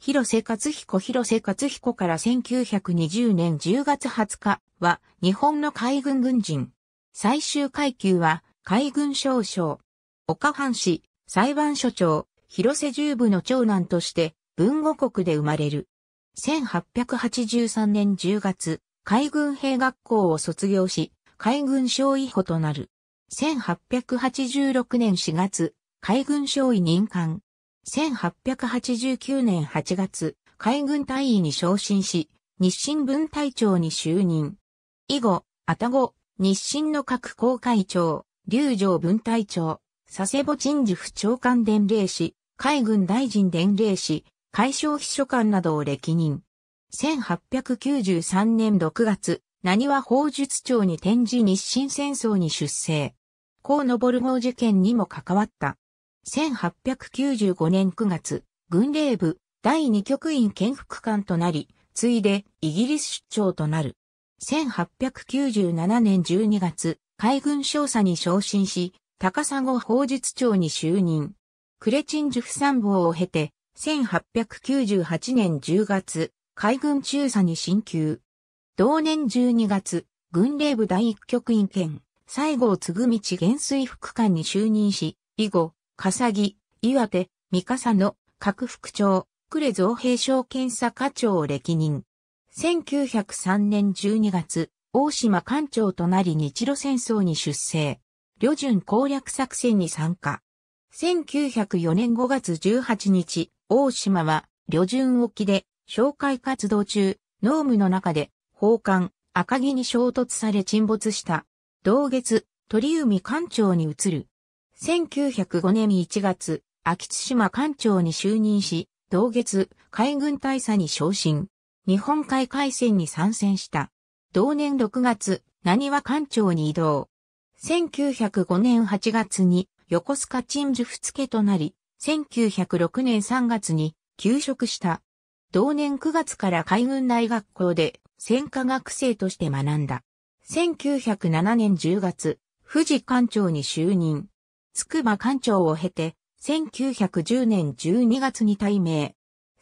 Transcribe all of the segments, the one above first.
広瀬勝彦広瀬勝彦から1920年10月20日は日本の海軍軍人。最終階級は海軍少将。岡藩士、裁判所長、広瀬十部の長男として文語国で生まれる。1883年10月、海軍兵学校を卒業し、海軍少尉補となる。1886年4月、海軍少尉任官。1889年8月、海軍大尉に昇進し、日清分隊長に就任。以後、あたご、日清の各公会長、竜城分隊長、佐世保鎮事府長官伝令士、海軍大臣伝令士、海商秘書官などを歴任。1893年6月、何は法術庁に転じ日清戦争に出征。高のボル事件にも関わった。1895年9月、軍令部第二局員兼副官となり、ついでイギリス出張となる。1897年12月、海軍少佐に昇進し、高砂法術長に就任。クレチンジュフ参謀を経て、1898年10月、海軍中佐に進級。同年12月、軍令部第一局員兼、西郷嗣道元帥副官に就任し、以後、笠木、岩手、三笠の各副長、呉造兵省検査課長を歴任。1903年12月、大島艦長となり日露戦争に出征。旅順攻略作戦に参加。1904年5月18日、大島は旅順沖で紹介活動中、農務の中で、砲艦、赤木に衝突され沈没した。同月、鳥海艦長に移る。1905年1月、秋津島艦長に就任し、同月、海軍大佐に昇進。日本海海戦に参戦した。同年6月、何は艦長に移動。1905年8月に横須賀鎮守府付となり、1906年3月に休職した。同年9月から海軍大学校で戦科学生として学んだ。1907年10月、富士艦長に就任。筑波艦長を経て、1910年12月に退命。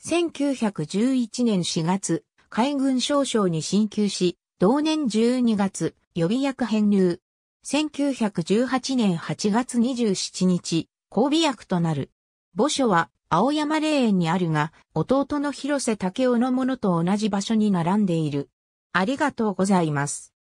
1911年4月、海軍少将に進級し、同年12月、予備役編入。1918年8月27日、交尾役となる。墓所は青山霊園にあるが、弟の広瀬武雄のものと同じ場所に並んでいる。ありがとうございます。